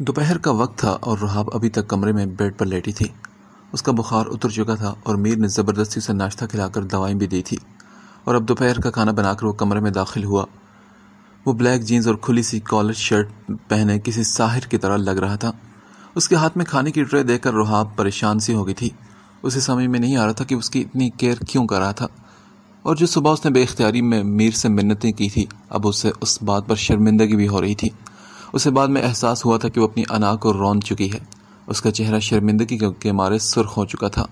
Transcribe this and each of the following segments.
दोपहर का वक्त था और रहाब अभी तक कमरे में बेड पर लेटी थी उसका बुखार उतर चुका था और मीर ने ज़बरदस्ती उसे नाश्ता खिलाकर दवाएं भी दी थी और अब दोपहर का खाना बनाकर वो कमरे में दाखिल हुआ वो ब्लैक जीन्स और खुली सी कॉलर शर्ट पहने किसी साहिर की तरह लग रहा था उसके हाथ में खाने की ट्रे देकर रुहाब परेशान सी हो गई थी उसे समझ में नहीं आ रहा था कि उसकी इतनी केयर क्यों कर रहा था और जो सुबह उसने बेख्तियारी में मीर से मिन्नतें की थी अब उसे उस बात पर शर्मिंदगी भी हो रही थी उसे बाद में एहसास हुआ था कि वो अपनी अना को रौन चुकी है उसका चेहरा शर्मिंदगी के मारे सुर्ख हो चुका था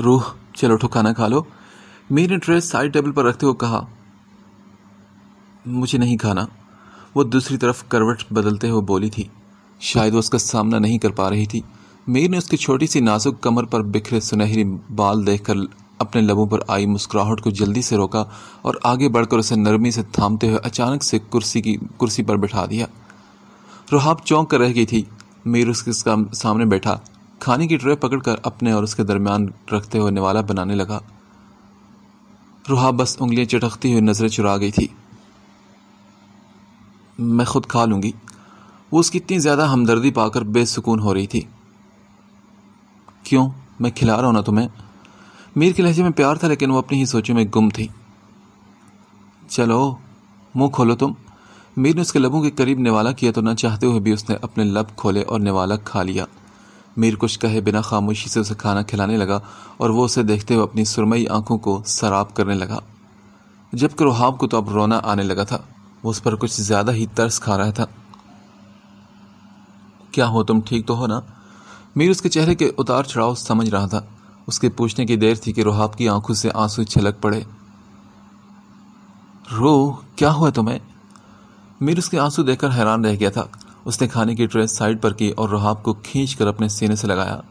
रूह चलो उठो खाना खा लो मीर ने ट्रे साइड टेबल पर रखते हुए कहा मुझे नहीं खाना वो दूसरी तरफ करवट बदलते हुए बोली थी शायद वो उसका सामना नहीं कर पा रही थी मीर ने उसकी छोटी सी नाजुक कमर पर बिखरे सुनहरी बाल देखकर अपने लबों पर आई मुस्कुराहट को जल्दी से रोका और आगे बढ़कर उसे नरमी से थामते हुए अचानक से कुर्सी की कुर्सी पर बैठा दिया रुहाब चौंक कर रह गई थी मीर उसके सामने बैठा खाने की ट्रे पकड़कर अपने और उसके दरमियान रखते हुए निवाला बनाने लगा रुहाब बस उंगलियां चटकती हुई नजरें चुरा गई थी मैं खुद खा लूंगी वो उसकी इतनी ज़्यादा हमदर्दी पाकर बेसुकून हो रही थी क्यों मैं खिला रहा हूं ना तुम्हें मीर के लहजे में प्यार था लेकिन वो अपनी ही सोचों में गुम थी चलो मुंह खोलो तुम मीर ने उसके लबों के करीब निवाला किया तो न चाहते हुए भी उसने अपने लब खोले और निवाला खा लिया मीर कुछ कहे बिना खामोशी से उसे खाना खिलाने लगा और वो उसे देखते हुए अपनी सुरमई आंखों को सराब करने लगा जबकि रुहाब को तो अब रोना आने लगा था वो उस पर कुछ ज़्यादा ही तरस खा रहा था क्या हो तुम ठीक तो हो ना मीर उसके चेहरे के उतार चढ़ाव समझ रहा था उसके पूछने की देर थी कि रोहाब की आंखों से आंसू छलक पड़े रो क्या हुआ तुम्हें मीर उसके आंसू देखकर हैरान रह गया था उसने खाने की ट्रे साइड पर की और रोहाब को खींच कर अपने सीने से लगाया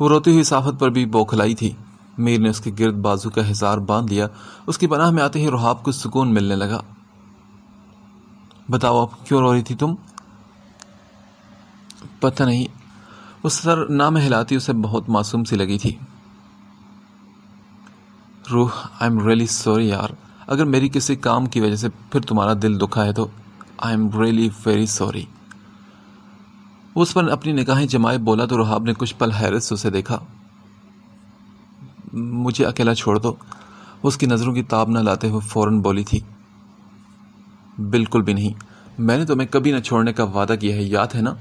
वो रोती हुई साफत पर भी बौखलाई थी मीर ने उसके गिरद बाजू का हिसार बांध लिया उसकी पनाह में आते ही रोहाब को सुकून मिलने लगा बताओ आप क्यों रो रही थी तुम पता नहीं वो सर ना महलाती उसे बहुत मासूम सी लगी थी रूह आई एम रियली सॉरी यार अगर मेरी किसी काम की वजह से फिर तुम्हारा दिल दुखा है तो I am really very sorry उस पर अपनी निगाहें जमाए बोला तो रुहाब ने कुछ पल हैरत से उसे देखा मुझे अकेला छोड़ दो उसकी नज़रों की ताब न लाते हुए फ़ौरन बोली थी बिल्कुल भी नहीं मैंने तुम्हें कभी ना छोड़ने का वादा किया है याद है ना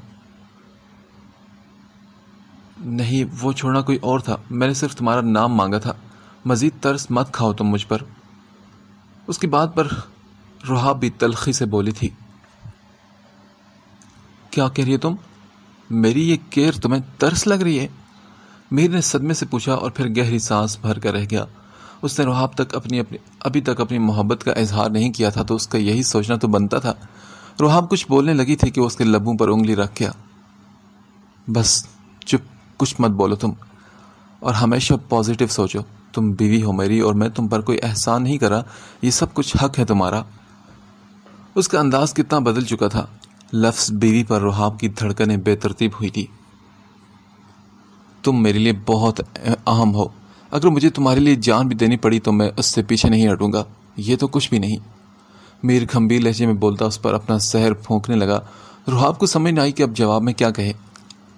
नहीं वो छोड़ना कोई और था मैंने सिर्फ तुम्हारा नाम मांगा था मज़ीद तर्स मत खाओ तुम मुझ पर उसकी बात पर रुहा भी तलखी से बोली थी क्या कह रही है तुम मेरी ये केयर तुम्हें तरस लग रही है मीर ने सदमे से पूछा और फिर गहरी सांस भर कर रह गया उसने रुहाब तक अपनी अपनी अभी तक अपनी मोहब्बत का इजहार नहीं किया था तो उसका यही सोचना तो बनता था रुहाब कुछ बोलने लगी थी कि वो उसके लबों पर उंगली रख गया बस चुप कुछ मत बोलो तुम और हमेशा पॉजिटिव सोचो तुम बीवी हो मेरी और मैं तुम पर कोई एहसान नहीं करा ये सब कुछ हक है तुम्हारा उसका अंदाज कितना बदल चुका था लफ्स बीवी पर रुहाब की धड़कने बेतरतीब हुई थी तुम मेरे लिए बहुत अहम हो अगर मुझे तुम्हारे लिए जान भी देनी पड़ी तो मैं उससे पीछे नहीं हटूंगा ये तो कुछ भी नहीं मीर गंभीर लहजे में बोलता उस पर अपना जहर फूंकने लगा रुहाब को समझ नहीं आई कि अब जवाब में क्या कहे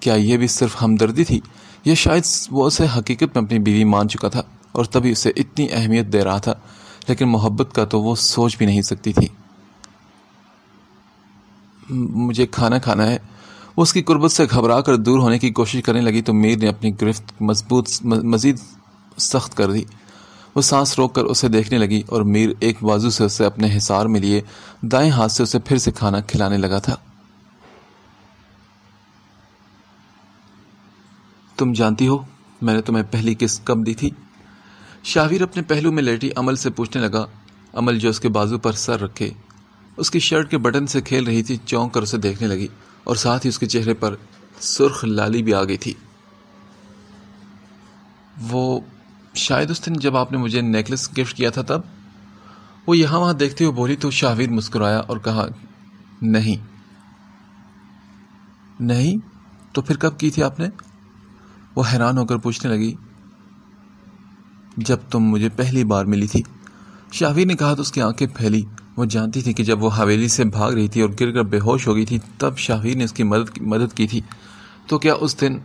क्या यह भी सिर्फ हमदर्दी थी यह शायद वो उसे हकीकत में अपनी बीवी मान चुका था और तभी उसे इतनी अहमियत दे रहा था लेकिन मोहब्बत का तो वो सोच भी नहीं सकती थी मुझे खाना खाना है उसकी कुर्बत से घबरा कर दूर होने की कोशिश करने लगी तो मीर ने अपनी गिरफ्त मजबूत मज़ीद सख्त कर दी वो सांस रोक कर उसे देखने लगी और मीर एक बाजू से उसे अपने हिसार में लिए दाएं हाथ से उसे फिर से खाना खिलाने लगा था तुम जानती हो मैंने तुम्हें पहली किस कब दी थी शाहिर अपने पहलू में लेटी अमल से पूछने लगा अमल जो उसके बाजू पर सर रखे उसकी शर्ट के बटन से खेल रही थी चौंक कर उसे देखने लगी और साथ ही उसके चेहरे पर सुर्ख लाली भी आ गई थी वो शायद उस दिन जब आपने मुझे नेकलेस गिफ्ट किया था तब वो यहाँ वहाँ देखते हुए बोली तो शाहिर मुस्कुराया और कहा नहीं नहीं तो फिर कब की थी आपने वो हैरान होकर पूछने लगी जब तुम मुझे पहली बार मिली थी शाहवीर ने कहा तो उसकी आंखें फैली वो जानती थी कि जब वो हवेली से भाग रही थी और गिरकर बेहोश हो गई थी तब शाहवीर ने उसकी मदद मदद की थी तो क्या उस दिन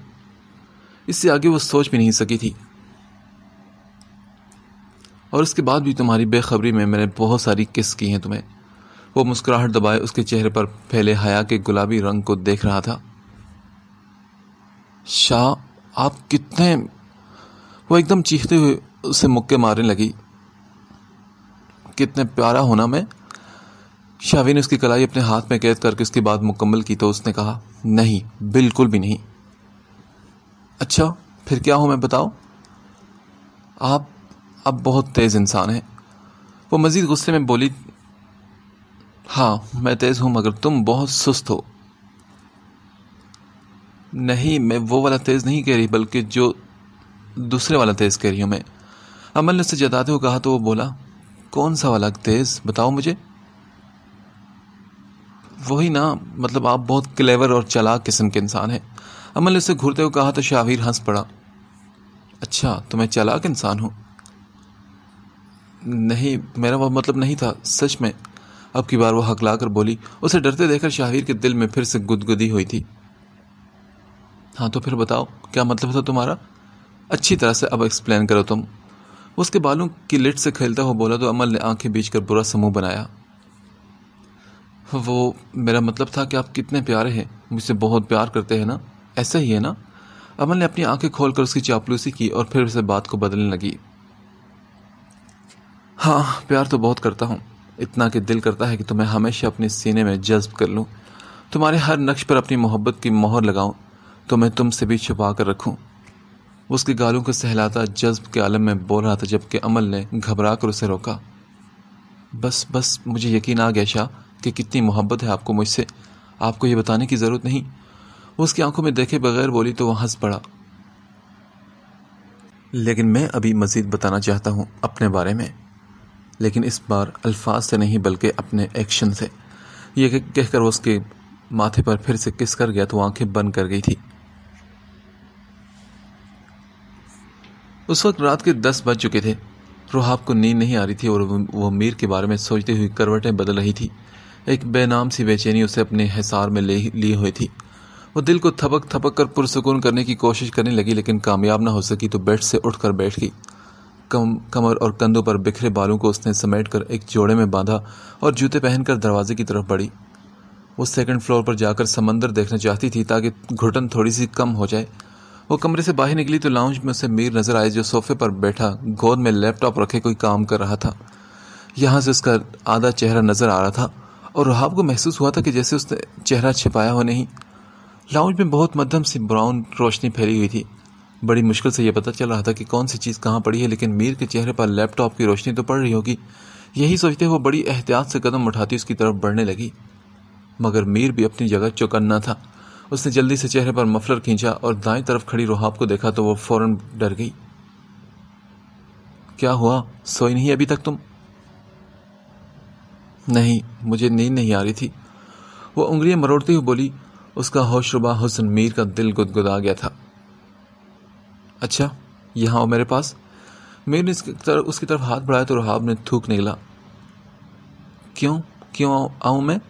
इससे आगे वो सोच भी नहीं सकी थी और उसके बाद भी तुम्हारी बेखबरी में मैंने बहुत सारी किस की हैं तुम्हें वो मुस्कुराहट दबाए उसके चेहरे पर फैले हया के गुलाबी रंग को देख रहा था शाह आप कितने वो एकदम चीखते हुए उसे मुक्के मारने लगी कितने प्यारा होना मैं शावी ने उसकी कलाई अपने हाथ में कैद करके उसकी बात मुकम्मल की तो उसने कहा नहीं बिल्कुल भी नहीं अच्छा फिर क्या हो मैं बताओ आप अब बहुत तेज़ इंसान हैं वो मज़ीद गुस्से में बोली हाँ मैं तेज़ हूँ मगर तुम बहुत सुस्त हो नहीं मैं वो वाला तेज़ नहीं कह रही बल्कि जो दूसरे वाला तेज़ कह रही हूँ मैं अमल ने उससे जताते हुए कहा तो वो बोला कौन सा वाला तेज़ बताओ मुझे वही ना मतलब आप बहुत क्लेवर और चलाक किस्म के इंसान हैं अमल ने उसे घूरते हुए कहा तो शाहिर हंस पड़ा अच्छा तो मैं चलाक इंसान हूँ नहीं मेरा वह मतलब नहीं था सच में अब की बार वो हकला कर बोली उसे डरते देखकर शाहिर के दिल में फिर से गुदगुदी हुई थी हाँ तो फिर बताओ क्या मतलब था तुम्हारा अच्छी तरह से अब एक्सप्लेन करो तुम उसके बालों की लिट से खेलता हुआ बोला तो अमल ने आंखें बीच कर बुरा समूह बनाया वो मेरा मतलब था कि आप कितने प्यारे हैं मुझसे बहुत प्यार करते हैं ना ऐसा ही है ना अमल ने अपनी आंखें खोलकर उसकी चापलूसी की और फिर उसे बात को बदलने लगी हाँ प्यार तो बहुत करता हूँ इतना कि दिल करता है कि तुम्हें हमेशा अपने सीने में जज्ब कर लूँ तुम्हारे हर नक्श पर अपनी मोहब्बत की मोहर लगाऊँ तो मैं तुमसे भी छुपा कर रखूँ उसके गालों को सहलाता जज्ब के आलम में बोल रहा था जबकि अमल ने घबरा कर उसे रोका बस बस मुझे यकीन आ गया शाह कि कितनी मोहब्बत है आपको मुझसे आपको यह बताने की ज़रूरत नहीं उसकी आंखों में देखे बगैर बोली तो वह हंस पड़ा लेकिन मैं अभी मज़ीद बताना चाहता हूँ अपने बारे में लेकिन इस बार अल्फाज से नहीं बल्कि अपने एक्शन से यह कहकर उसके माथे पर फिर से किस कर गया तो आंखें बंद कर गई थी उस वक्त रात के दस बज चुके थे रोहाब को नींद नहीं आ रही थी और वो मीर के बारे में सोचते हुए करवटें बदल रही थी एक बेनाम सी बेचैनी उसे अपने हिसार में ले ली हुई थी वो दिल को थपक थपक कर पुरसकून करने की कोशिश करने लगी लेकिन कामयाब ना हो सकी तो बेड से उठकर बैठ गई कम कमर और कंधों पर बिखरे बालों को उसने समेट कर एक जोड़े में बांधा और जूते पहनकर दरवाजे की तरफ बढ़ी वो सेकंड फ्लोर पर जाकर समंदर देखना चाहती थी ताकि घुटन थोड़ी सी कम हो जाए वो कमरे से बाहर निकली तो लाउंज में उसे मीर नजर आए जो सोफे पर बैठा गोद में लैपटॉप रखे कोई काम कर रहा था यहाँ से उसका आधा चेहरा नजर आ रहा था और रहाब को महसूस हुआ था कि जैसे उसने चेहरा छिपाया हो नहीं लाउंज में बहुत मध्यम सी ब्राउन रोशनी फैली हुई थी बड़ी मुश्किल से यह पता चल रहा था कि कौन सी चीज़ कहाँ पड़ी है लेकिन मीर के चेहरे पर लैपटॉप की रोशनी तो पड़ रही होगी यही सोचते हुए बड़ी एहतियात से कदम उठाती उसकी तरफ बढ़ने लगी मगर मीर भी अपनी जगह चौकन्ना था उसने जल्दी से चेहरे पर मफलर खींचा और दाएं तरफ खड़ी रोहाब को देखा तो वो फौरन डर गई क्या हुआ सोई नहीं अभी तक तुम नहीं मुझे नींद नहीं आ रही थी वो उंगलियां मरोड़ती हुई बोली उसका होशरुबा हुसन मीर का दिल गुदगुदा गया था अच्छा यहां हो मेरे पास मीर ने उसकी तरफ हाथ बढ़ाया तो रोहाब ने थूक निकला क्यों क्यों आऊं मैं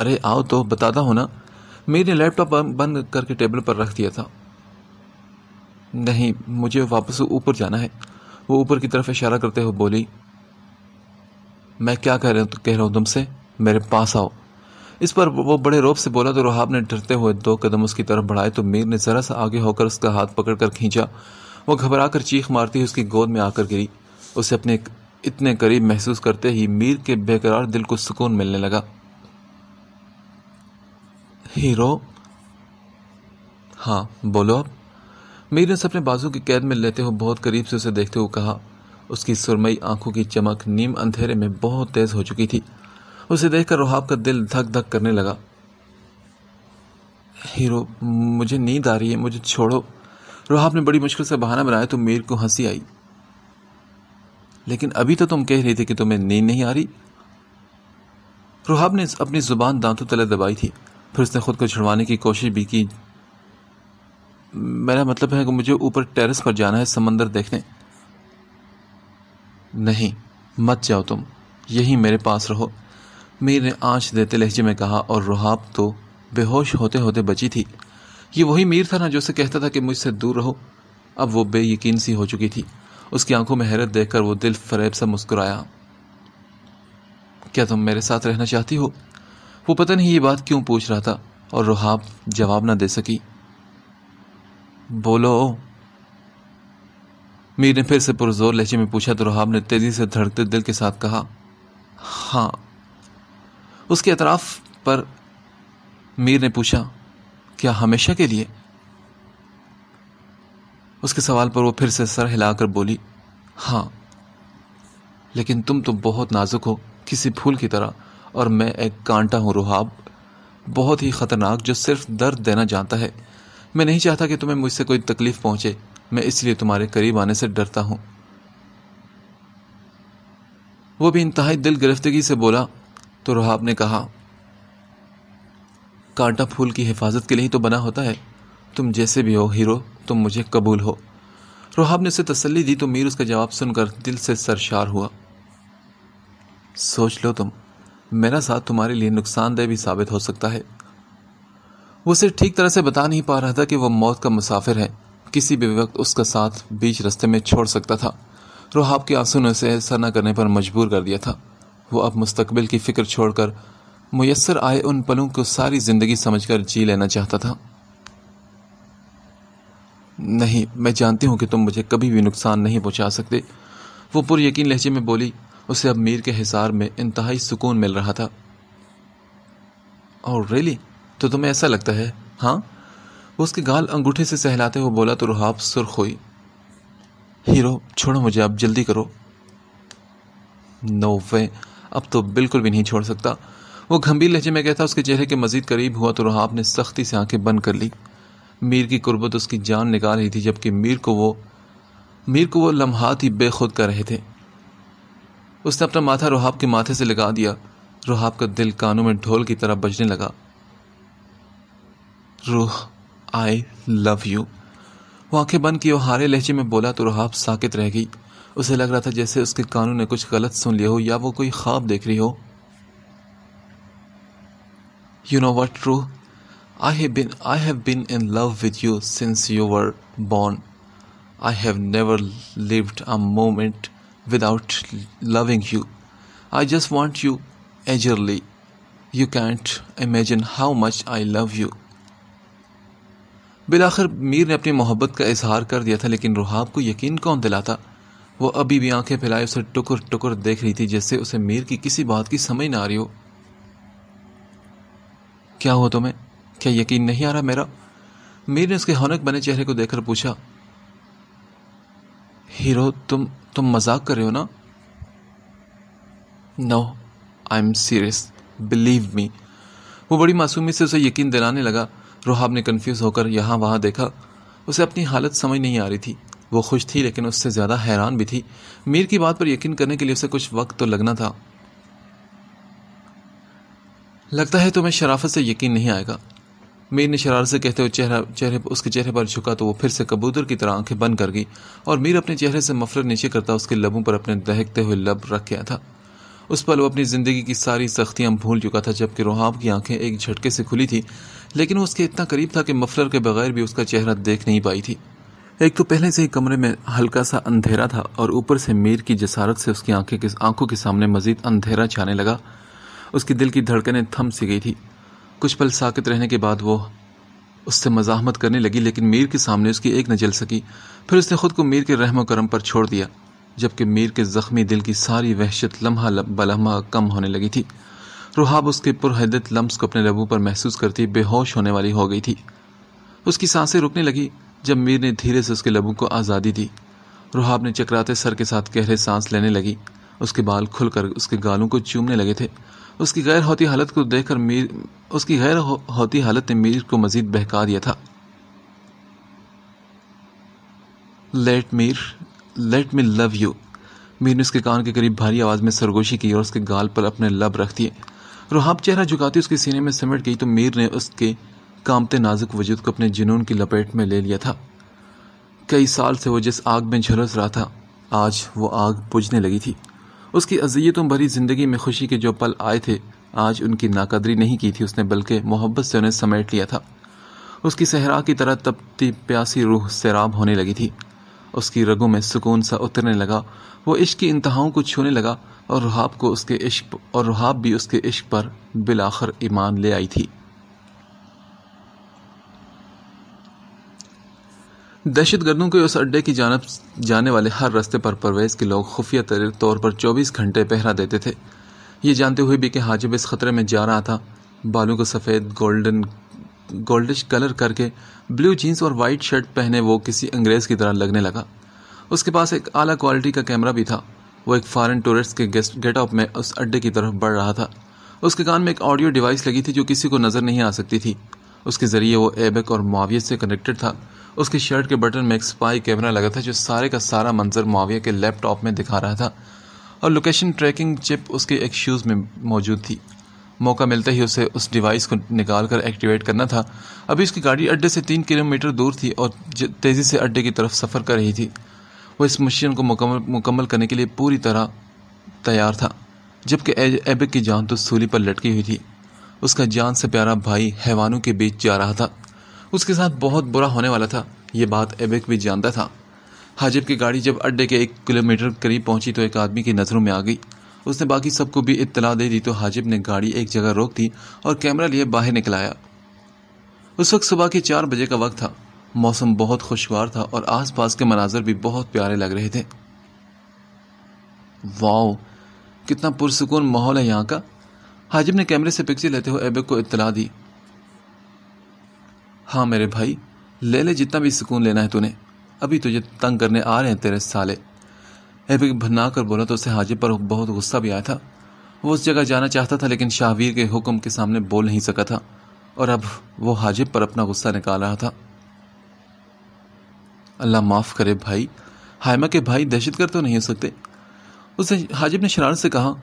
अरे आओ तो बताता हूँ ना मेरे लैपटॉप बंद करके टेबल पर रख दिया था नहीं मुझे वापस ऊपर जाना है वो ऊपर की तरफ इशारा करते हुए बोली मैं क्या कह रहा हूँ कह रहा हूँ तुमसे मेरे पास आओ इस पर वो बड़े रोब से बोला तो रोहाब ने डरते हुए दो कदम उसकी तरफ बढ़ाए तो मीर ने ज़रा सा आगे होकर उसका हाथ पकड़कर खींचा वो घबरा कर चीख मारती हुई उसकी गोद में आकर गिरी उसे अपने इतने करीब महसूस करते ही मीर के बेकरार दिल को सुकून मिलने लगा हीरो हाँ बोलो आप मीर ने अपने बाजू की कैद में लेते हुए बहुत करीब से उसे देखते हुए कहा उसकी सुरमई आंखों की चमक नीम अंधेरे में बहुत तेज हो चुकी थी उसे देखकर रोहाब का दिल धक धक करने लगा हीरो मुझे नींद आ रही है मुझे छोड़ो रोहाब ने बड़ी मुश्किल से बहाना बनाया तो मीर को हंसी आई लेकिन अभी तो तुम कह रही थी कि तुम्हें नींद नहीं आ रही रोहाब ने अपनी जुबान दांतों तले दबाई थी फिर उसने ख़ुद को छुड़वाने की कोशिश भी की मेरा मतलब है कि मुझे ऊपर टेरेस पर जाना है समंदर देखने नहीं मत जाओ तुम यहीं मेरे पास रहो मीर ने आँच देते लहजे में कहा और रुहाब तो बेहोश होते होते बची थी ये वही मीर था ना जो उसे कहता था कि मुझसे दूर रहो अब वो बेयकीन सी हो चुकी थी उसकी आंखों में हैरत देखकर वो दिल फरेब सा मुस्कुराया क्या तुम मेरे साथ रहना चाहती हो वो पता नहीं ये बात क्यों पूछ रहा था और रुहाब जवाब ना दे सकी बोलो मीर ने फिर से पुरजोर लहजे में पूछा तो रुहाब ने तेज़ी से धड़कते दिल के साथ कहा हाँ उसके अतराफ पर मीर ने पूछा क्या हमेशा के लिए उसके सवाल पर वो फिर से सर हिलाकर बोली हाँ लेकिन तुम तो बहुत नाजुक हो किसी फूल की तरह और मैं एक कांटा हूँ रुहाब बहुत ही ख़तरनाक जो सिर्फ दर्द देना जानता है मैं नहीं चाहता कि तुम्हें मुझसे कोई तकलीफ़ पहुँचे मैं इसलिए तुम्हारे करीब आने से डरता हूँ वो भी इंतहाई दिल गिरफ्तगी से बोला तो रुहाब ने कहा कांटा फूल की हिफाजत के लिए ही तो बना होता है तुम जैसे भी हो हीरो तुम मुझे कबूल हो रुहाब ने उसे तसल्ली दी तो मीर उसका जवाब सुनकर दिल से सरशार हुआ सोच लो तुम मेरा साथ तुम्हारे लिए नुकसानदेह भी साबित हो सकता है वो सिर्फ ठीक तरह से बता नहीं पा रहा था कि वह मौत का मुसाफिर है किसी भी वक्त उसका साथ बीच रास्ते में छोड़ सकता था रोहाब के आंसू ने उसे ऐसा न करने पर मजबूर कर दिया था वो अब मुस्तकबिल की फिक्र छोड़कर मैसर आए उन पलों को सारी जिंदगी समझकर जी लेना चाहता था नहीं मैं जानती हूं कि तुम मुझे कभी भी नुकसान नहीं पहुंचा सकते वो पूरे यकीन लहजे में बोली उसे अब मीर के हिसार में इंतहाई सुकून मिल रहा था और रेली तो तुम्हें ऐसा लगता है हाँ वो उसके गाल अंगूठे से सहलाते हुए बोला तो रुहाब सुर्ख हुई हीरो छोड़ो मुझे अब जल्दी करो नो वे अब तो बिल्कुल भी नहीं छोड़ सकता वो गंभीर लहजे में कहता उसके चेहरे के मजीद करीब हुआ तो रुहाब ने सख्ती से आंखें बंद कर ली मीर की कुर्बत उसकी जान निकाल रही थी जबकि मीर को वो मीर को वो लम्हात ही बेखुद कर रहे थे उसने अपना माथा रोहाब के माथे से लगा दिया रोहाब का दिल कानों में ढोल की तरह बजने लगा रूह आई लव यू वो आंखें बंद की वो हारे लहजे में बोला तो रोहाब साकित रह गई उसे लग रहा था जैसे उसके कानों ने कुछ गलत सुन लिया हो या वो कोई ख्वाब देख रही हो you know what Rooh I have been I have been in love you you since you were born. I have never without loving you. I just want you eagerly. You can't imagine how much I love you. बिलाखिर मीर ने अपनी मोहब्बत का इजहार कर दिया था लेकिन रुहाब को यकीन कौन दिलाता वो अभी भी आंखें फैलाए उसे टुकर टुकर देख रही थी जिससे उसे मीर की किसी बात की समझ ना आ रही हो क्या हो तुम्हें क्या यकीन नहीं आ रहा मेरा मीर ने उसके हनक बने चेहरे को देखकर पूछा हीरो तुम तुम मजाक कर रहे हो ना no I am serious believe me वो बड़ी मासूमी से उसे यकीन दिलाने लगा रोहाब ने कंफ्यूज होकर यहाँ वहाँ देखा उसे अपनी हालत समझ नहीं आ रही थी वो खुश थी लेकिन उससे ज़्यादा हैरान भी थी मीर की बात पर यकीन करने के लिए उसे कुछ वक्त तो लगना था लगता है तुम्हें शराफत से यकीन नहीं आएगा मीर ने शरार से कहते हुए चेहरा चेहरे उसके चेहरे पर झुका तो वो फिर से कबूतर की तरह आंखें बंद कर गई और मीर अपने चेहरे से मफलर नीचे करता उसके लबों पर अपने दहकते हुए लब रख गया था उस पल वो अपनी ज़िंदगी की सारी सख्तियां भूल चुका था जबकि रोहाब की आंखें एक झटके से खुली थी लेकिन वो उसके इतना करीब था कि मफलर के बगैर भी उसका चेहरा देख नहीं पाई थी एक तो पहले से ही कमरे में हल्का सा अंधेरा था और ऊपर से मीर की जसारत से उसकी आंखें किस आंखों के सामने मजीद अंधेरा छाने लगा उसकी दिल की धड़कनें थम सी गई थी कुछ पल साकित रहने के बाद वो उससे मजामत करने लगी लेकिन मीर के सामने उसकी एक न जल सकी फिर उसने खुद को मीर के रहम करम पर छोड़ दिया जबकि मीर के जख्मी दिल की सारी वहशत लम्हा बलम्हा कम होने लगी थी रुहाब उसके पुरहदत लम्स को अपने लबू पर महसूस करती बेहोश होने वाली हो गई थी उसकी सांसें रुकने लगी जब मीर ने धीरे से उसके लबू को आज़ादी दी रुहाब ने चकराते सर के साथ गहरे सांस लेने लगी उसके बाल खुलकर उसके गालों को चूमने लगे थे उसकी गैर होती हालत को देखकर मीर उसकी गैर होती हालत ने मीर को मजीद बहका दिया था let Mir let me love you Mir ने उसके कान के करीब भारी आवाज़ में सरगोशी की और उसके गाल पर अपने लब रख दिए रोहाब चेहरा झुकाती उसके सीने में सिमट गई तो मीर ने उसके कामते नाजुक वजूद को अपने जुनून की लपेट में ले लिया था कई साल से वो जिस आग में झुलस रहा था आज वो आग बुझने लगी थी उसकी अजियतों भरी ज़िंदगी में खुशी के जो पल आए थे आज उनकी नाकदरी नहीं की थी उसने बल्कि मोहब्बत से उन्हें समेट लिया था उसकी सहरा की तरह तपती प्यासी रूह सैराब होने लगी थी उसकी रगों में सुकून सा उतरने लगा वो इश्क की इंतहाओं को छूने लगा और रुहाब को उसके इश्क और रुहाब भी उसके इश्क पर बिलाखर ईमान ले आई थी दहशत गर्दों के उस अड्डे की जानब जाने वाले हर रस्ते पर परवेज के लोग खुफिया तौर पर चौबीस घंटे पहरा देते थे ये जानते हुए भी कि हाजिब इस खतरे में जा रहा था बालों को सफ़ेद गोल्डन गोल्डिश कलर करके ब्लू जीन्स और वाइट शर्ट पहने वो किसी अंग्रेज़ की तरह लगने लगा उसके पास एक आला क्वालिटी का कैमरा भी था वो एक फॉरेन टूरिस्ट के गेस्ट गेटअप में उस अड्डे की तरफ बढ़ रहा था उसके कान में एक ऑडियो डिवाइस लगी थी जो किसी को नज़र नहीं आ सकती थी उसके ज़रिए वो एबक और मुआवियत से कनेक्टेड था उसकी शर्ट के बटन में एक स्पाई कैमरा लगा था जो सारे का सारा मंजर मुआविया के लैपटॉप में दिखा रहा था और लोकेशन ट्रैकिंग चिप उसके एक शूज़ में मौजूद थी मौका मिलते ही उसे उस डिवाइस को निकाल कर एक्टिवेट करना था अभी उसकी गाड़ी अड्डे से तीन किलोमीटर दूर थी और तेज़ी से अड्डे की तरफ सफ़र कर रही थी वो इस मिशन को मुकम्मल मुकम्मल करने के लिए पूरी तरह तैयार था जबकि एबिक की जान तो सूली पर लटकी हुई थी उसका जान से प्यारा भाई हैवानों के बीच जा रहा था उसके साथ बहुत बुरा होने वाला था ये बात एबिक भी जानता था हाजिब की गाड़ी जब अड्डे के एक किलोमीटर करीब पहुंची तो एक आदमी की नज़रों में आ गई उसने बाकी सबको भी इतला दे दी तो हाजिब ने गाड़ी एक जगह रोक दी और कैमरा लिए बाहर निकलाया उस वक्त सुबह के चार बजे का वक्त था मौसम बहुत खुशगवार था और आसपास के मनाजर भी बहुत प्यारे लग रहे थे वाओ कितना पुरसकून माहौल है यहाँ का हाजिब ने कैमरे से पिक्चर लेते हुए एबिक को इतला दी हाँ मेरे भाई ले ले जितना भी सुकून लेना है तूने अभी तुझे तंग करने आ रहे हैं तेरे साले एबिक भन्ना कर बोला तो उसे हाजिर पर बहुत गुस्सा भी आया था वो उस जगह जाना चाहता था लेकिन शाहवीर के हुक्म के सामने बोल नहीं सका था और अब वो हाजिब पर अपना गुस्सा निकाल रहा था अल्लाह माफ़ करे भाई हायमा के भाई दहशतगर्द तो नहीं हो सकते उसे हाजिब ने शरारत से कहा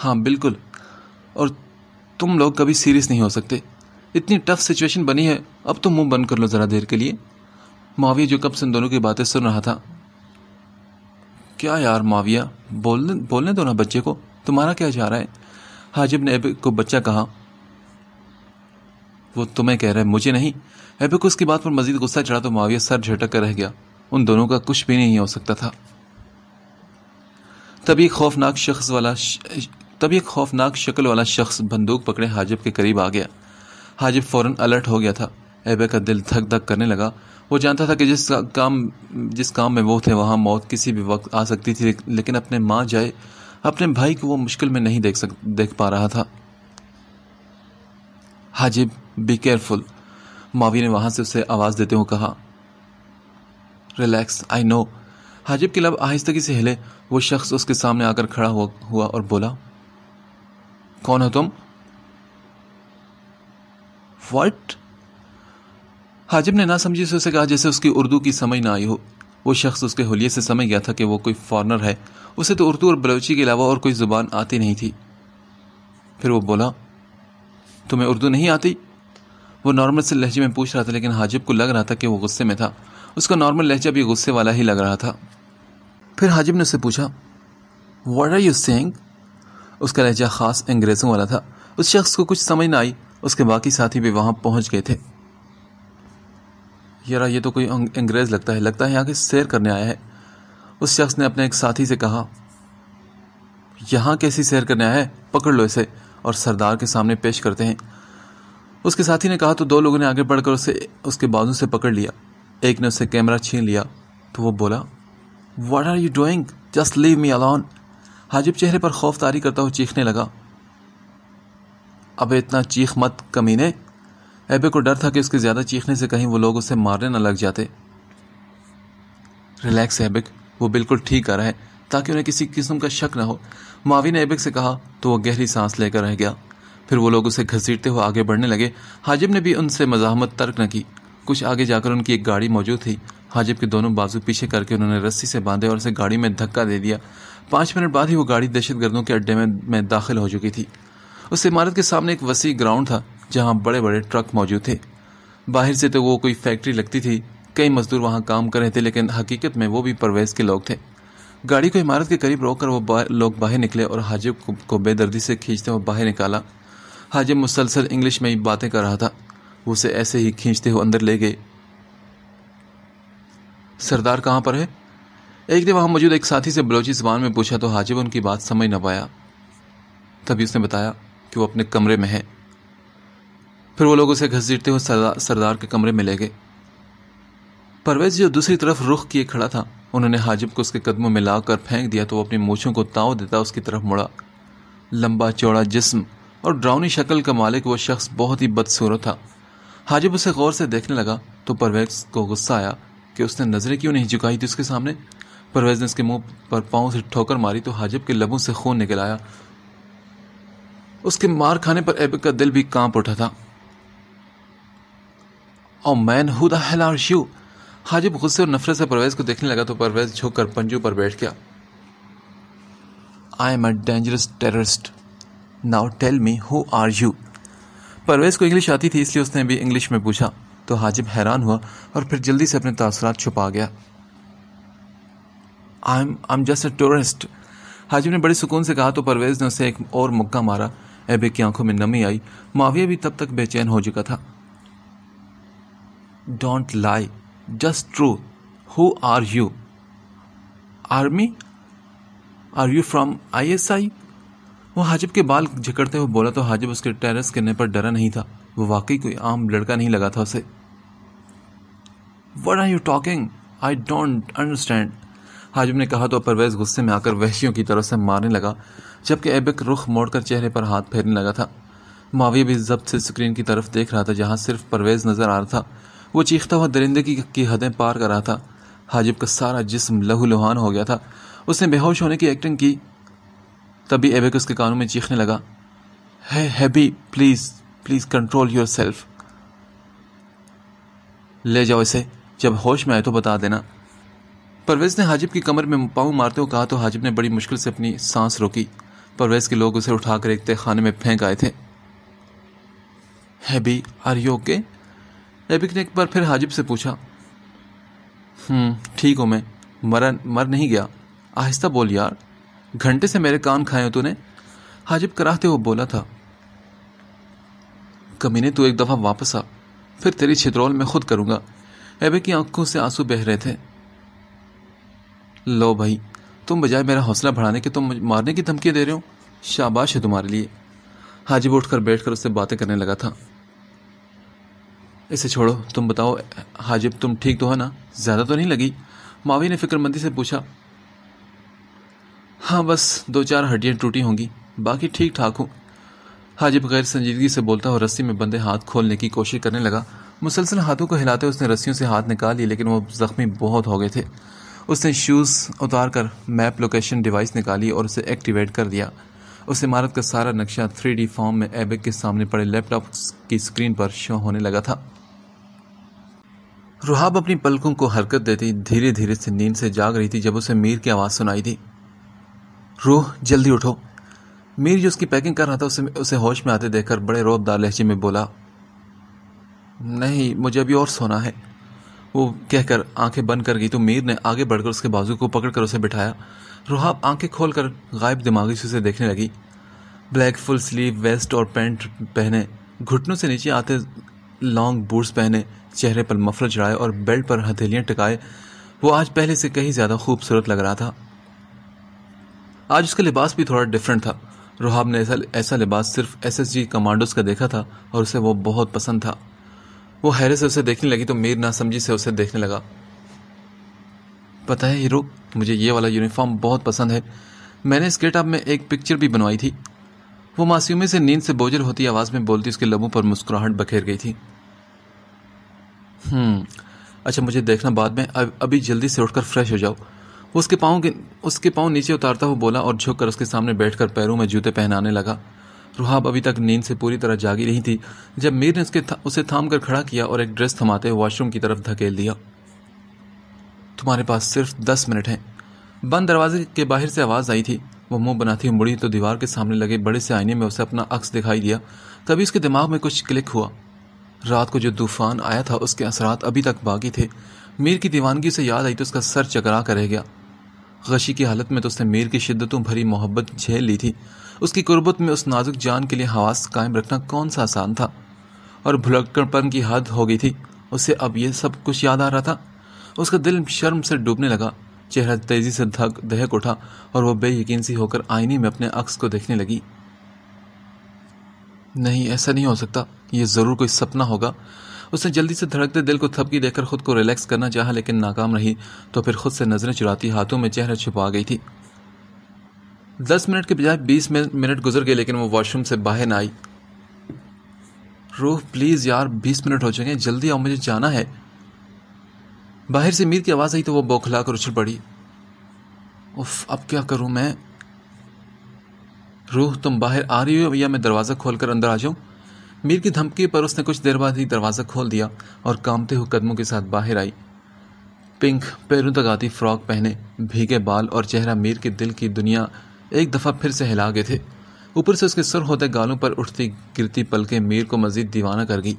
हाँ बिल्कुल और तुम लोग कभी सीरियस नहीं हो सकते इतनी टफ सिचुएशन बनी है अब तो मुंह बंद कर लो ज़रा देर के लिए माविया जो कब से दोनों की बातें सुन रहा था क्या यार माविया बोलने बोलने दो ना बच्चे को तुम्हारा क्या जा रहा है हाजिब ने एबिक को बच्चा कहा वो तुम्हें कह रहा है मुझे नहीं एबिक को बात पर मजीद गुस्सा चढ़ा तो माविया सर झटक कर रह गया उन दोनों का कुछ भी नहीं हो सकता था तभी खौफनाक शख्स वाला तभी खौफनाक शक्ल वाला शख्स बंदूक पकड़े हाजिब के करीब आ गया हाजिब फ़ौर अलर्ट हो गया था ऐबे का दिल धक धक करने लगा वो जानता था कि जिस काम जिस काम में वो थे वहाँ मौत किसी भी वक्त आ सकती थी लेकिन अपने माँ जाए अपने भाई को वो मुश्किल में नहीं देख सक देख पा रहा था हाजिब बी केयरफुल मावी ने वहाँ से उसे आवाज़ देते हुए कहा रिलैक्स आई नो हाजिब के लब आहिस्तगी से हिले वो शख्स उसके सामने आकर खड़ा हुआ हुआ और बोला कौन हो तुम वट हाजिब ने ना समझी से उसे कहा जैसे उसकी उर्दू की समझ ना आई हो वो शख्स उसके होलिये से समझ गया था कि वो कोई फॉरनर है उसे तो उर्दू और बलोची के अलावा और कोई ज़ुबान आती नहीं थी फिर वो बोला तुम्हें उर्दू नहीं आती वो नॉर्मल से लहजे में पूछ रहा था लेकिन हाजिब को लग रहा था कि वो गुस्से में था उसका नॉर्मल लहजा भी गुस्से वाला ही लग रहा था फिर हाजिब ने उससे पूछा वट आर यू सेंग उसका लहजा ख़ास अंग्रेज़ों वाला था उस शख्स को कुछ समझ ना आई उसके बाकी साथी भी वहाँ पहुँच गए थे यार ये तो कोई अंग्रेज़ लगता है लगता है यहाँ के सैर करने आया है उस शख्स ने अपने एक साथी से कहा यहाँ कैसी सैर करने आया है पकड़ लो इसे और सरदार के सामने पेश करते हैं उसके साथी ने कहा तो दो लोगों ने आगे बढ़कर उसे उसके बाजू से पकड़ लिया एक ने उससे कैमरा छीन लिया तो वो बोला what are you doing just leave me alone Hajib चेहरे पर खौफ तारी करता हुआ चीखने लगा अबे इतना चीख मत कमीने एबे को डर था कि उसके ज़्यादा चीखने से कहीं वो लोग उसे मारने न लग जाते रिलैक्स एबिक वो बिल्कुल ठीक आ रहा है ताकि उन्हें किसी किस्म का शक न हो मावी ने एबिक से कहा तो वह गहरी सांस लेकर रह गया फिर वो लोग उसे घसीटते हुए आगे बढ़ने लगे हाजिब ने भी उनसे मजामत तर्क न की कुछ आगे जाकर उनकी एक गाड़ी मौजूद थी हाजिब के दोनों बाजू पीछे करके उन्होंने रस्सी से बांधे और उसे गाड़ी में धक्का दे दिया पाँच मिनट बाद ही वो गाड़ी दहशत गर्दों के अड्डे में, में दाखिल हो चुकी थी उस इमारत के सामने एक वसी ग्राउंड था जहाँ बड़े बड़े ट्रक मौजूद थे बाहर से तो वो कोई फैक्ट्री लगती थी कई मजदूर वहाँ काम कर रहे थे लेकिन हकीकत में वो भी परवेज के लोग थे गाड़ी को इमारत के करीब रोककर वो बा, लोग बाहर निकले और हाजिब को, को बेदर्दी से खींचते हुए बाहर निकाला हाजिब मुसलसल इंग्लिश में ही बातें कर रहा था उसे ऐसे ही खींचते हुए अंदर ले गए सरदार कहाँ पर है एक दिन वहाँ मौजूद एक साथी से बलोची जबान में पूछा तो हाजिब उनकी बात समझ ना पाया तभी उसने बताया कि वो अपने कमरे में है फिर वो लोग उसे घसीटते हुए सरदार के कमरे में ले गए परवेज जो दूसरी तरफ रुख किए खड़ा था उन्होंने हाजिब को उसके कदमों में ला कर फेंक दिया तो वो अपनी मूछों को ताव देता उसकी तरफ मुड़ा लंबा चौड़ा जिस्म और ड्राउनी शक्ल का मालिक वो शख्स बहुत ही बदसूरत था हाजिब उसे गौर से देखने लगा तो परवेज को गुस्सा आया कि उसने नज़रें क्यों नहीं झुकाई थी उसके सामने परवेज ने उसके मुंह पर पाँव से ठोकर मारी तो हाजिब के लबों से खून निकल आया उसके मार खाने पर एबिक का दिल भी कांप उठा था और मैन हु यू हाजिब गुस्से और नफरत से परवेज को देखने लगा तो परवेज झुक कर पंजू पर बैठ गया I am a dangerous terrorist now tell me who are you Parvez को इंग्लिश आती थी इसलिए उसने भी इंग्लिश में पूछा तो हाजिब हैरान हुआ और फिर जल्दी से अपने तासरात छुपा गया I am I am just a tourist Hajib ने बड़े सुकून से कहा तो परवेज ने उसे एक और मुक्का मारा एबे की आंखों में नमी आई माविया भी तब तक बेचैन हो चुका था don't lie just true who are you army are you from I S I वो हाजिब के बाल झकड़ते हुए बोला तो हाजिब उसके टेरस गिरने पर डरा नहीं था वो वाकई कोई आम लड़का नहीं लगा था उसे what are you talking I don't understand Hajib ने कहा तो परवेज गुस्से में आकर वहशियों की तरफ से मारने लगा जबकि एबक रुख मोड़कर चेहरे पर हाथ फेरने लगा था माविया भी जब्त से स्क्रीन की तरफ देख रहा था जहाँ सिर्फ परवेज नज़र आ रहा था वो चीखता हुआ दरिंदे की, की हदें पार कर रहा था हाजिब का सारा जिस्म लहू लुहान हो गया था उसने बेहोश होने की एक्टिंग की तभी एबक उसके कानों में चीखने लगा है Habi please please control yourself ले जाओ इसे जब होश में आए तो बता देना परवेज ने हाजिब की कमर में पाऊ मारते हुए कहा तो हाजिब ने बड़ी मुश्किल से अपनी सांस रोकी परवेज के लोग उसे उठाकर एक तहखाने में फेंक आए थे हैबी आर यू ओके हैबिक ने एक बार फिर हाजिब से पूछा हम्म, ठीक हूँ मैं मरा मर नहीं गया आहिस्ता बोल यार घंटे से मेरे कान खाए हो तूने हाजिब कराहते हुए बोला था कमीने तू एक दफ़ा वापस आ फिर तेरी छितरौल मैं खुद करूँगा एबे की आंखों से आंसू बह रहे थे लो भाई तुम बजाय मेरा हौसला बढ़ाने के तुम मारने की धमकी दे रहे हो शाबाश है तुम्हारे लिए हाजिब उठकर कर उससे बातें करने लगा था इसे छोड़ो तुम बताओ हाजिब तुम ठीक तो हो ना ज़्यादा तो नहीं लगी मावी ने फिक्रमंदी से पूछा हाँ बस दो चार हड्डियां टूटी होंगी बाकी ठीक ठाक हूँ हाजिब गैर संजीदगी से बोलता और रस्सी में बंधे हाथ खोलने की कोशिश करने लगा मुसलसल हाथों को हिलाते उसने रस्सियों से हाथ निकाल लिए लेकिन वो जख्मी बहुत हो गए थे उसने शूज़ उतार कर मैप लोकेशन डिवाइस निकाली और उसे एक्टिवेट कर दिया उस इमारत का सारा नक्शा थ्री फॉर्म में एबेक के सामने पड़े लैपटॉप की स्क्रीन पर शो होने लगा था रुहाब अपनी पलकों को हरकत देती धीरे धीरे से नींद से जाग रही थी जब उसे मीर की आवाज़ सुनाई थी रूह जल्दी उठो मीर जो उसकी पैकिंग कर रहा था उसे उसे होश में आते देखकर बड़े रोबदार लहजे में बोला नहीं मुझे अभी और सोना है वो कहकर आंखें बंद कर गई तो मीर ने आगे बढ़कर उसके बाजू को पकड़कर उसे बिठाया रुहाब आंखें खोलकर गायब दिमागी से उसे देखने लगी ब्लैक फुल स्लीव वेस्ट और पैंट पहने घुटनों से नीचे आते लॉन्ग बूट्स पहने चेहरे पर मफलर चढ़ाए और बेल्ट पर हथेलियाँ टिकाए वो आज पहले से कहीं ज़्यादा खूबसूरत लग रहा था आज उसका लिबास भी थोड़ा डिफरेंट था रुहाब ने ऐसा ऐसा लिबास सिर्फ एसएसजी कमांडोज का देखा था और उसे वो बहुत पसंद था वो हैरे से उसे देखने लगी तो मीर नासमझी से उसे देखने लगा पता है हीरो मुझे ये वाला यूनिफॉर्म बहुत पसंद है मैंने इस गेटअप में एक पिक्चर भी बनवाई थी वो मासूमी से नींद से बोझल होती आवाज़ में बोलती उसके लबों पर मुस्कुराहट बखेर गई थी हम्म अच्छा मुझे देखना बाद में अब अभी जल्दी से उठकर फ्रेश हो जाओ उसके पाँव के उसके पाँव नीचे उतारता हुआ बोला और झुककर उसके सामने बैठकर पैरों में जूते पहनाने लगा रुहाब अभी तक नींद से पूरी तरह जागी रही थी जब मीर ने उसके था, उसे थाम कर खड़ा किया और एक ड्रेस थमाते वॉशरूम की तरफ धकेल दिया तुम्हारे पास सिर्फ दस मिनट हैं बंद दरवाजे के बाहर से आवाज़ आई थी वो मुंह बनाती हुई मुड़ी तो दीवार के सामने लगे बड़े से आईने में उसे अपना अक्स दिखाई दिया तभी उसके दिमाग में कुछ क्लिक हुआ रात को जो तूफान आया था उसके असरात अभी तक बाकी थे मीर की दीवानगी से याद आई तो उसका सर चकरा कर रह गया गशी की हालत में तो उसने मीर की शिद्दतों भरी मोहब्बत झेल ली थी उसकी कुर्बत में उस नाजुक जान के लिए हवास कायम रखना कौन सा आसान था और भुलक्कड़पन की हद हो गई थी उसे अब यह सब कुछ याद आ रहा था उसका दिल शर्म से डूबने लगा चेहरा तेजी से धक दहक उठा और वह बेयकीन सी होकर आईने में अपने अक्स को देखने लगी नहीं ऐसा नहीं हो सकता यह ज़रूर कोई सपना होगा उसने जल्दी से धड़कते दिल को थपकी देकर खुद को रिलैक्स करना चाहा लेकिन नाकाम रही तो फिर खुद से नज़रें चुराती हाथों में चेहरा छुपा गई थी दस मिनट के बजाय बीस मिनट गुजर गए लेकिन वो वॉशरूम से बाहर ना आई रूह प्लीज़ यार बीस मिनट हो चुके हैं जल्दी आओ मुझे जाना है बाहर से मीर की आवाज़ आई तो वो बौखला कर उछल पड़ी उफ अब क्या करूँ मैं रूह तुम बाहर आ रही हो या मैं दरवाज़ा खोल कर अंदर आ जाऊँ मीर की धमकी पर उसने कुछ देर बाद ही दरवाज़ा खोल दिया और कामते हुए कदमों के साथ बाहर आई पिंक पैरों तक आती फ्रॉक पहने भीगे बाल और चेहरा मीर के दिल की दुनिया एक दफ़ा फिर से हिला गए थे ऊपर से उसके सर होते गालों पर उठती गिरती पलकें मीर को मजीद दीवाना कर गई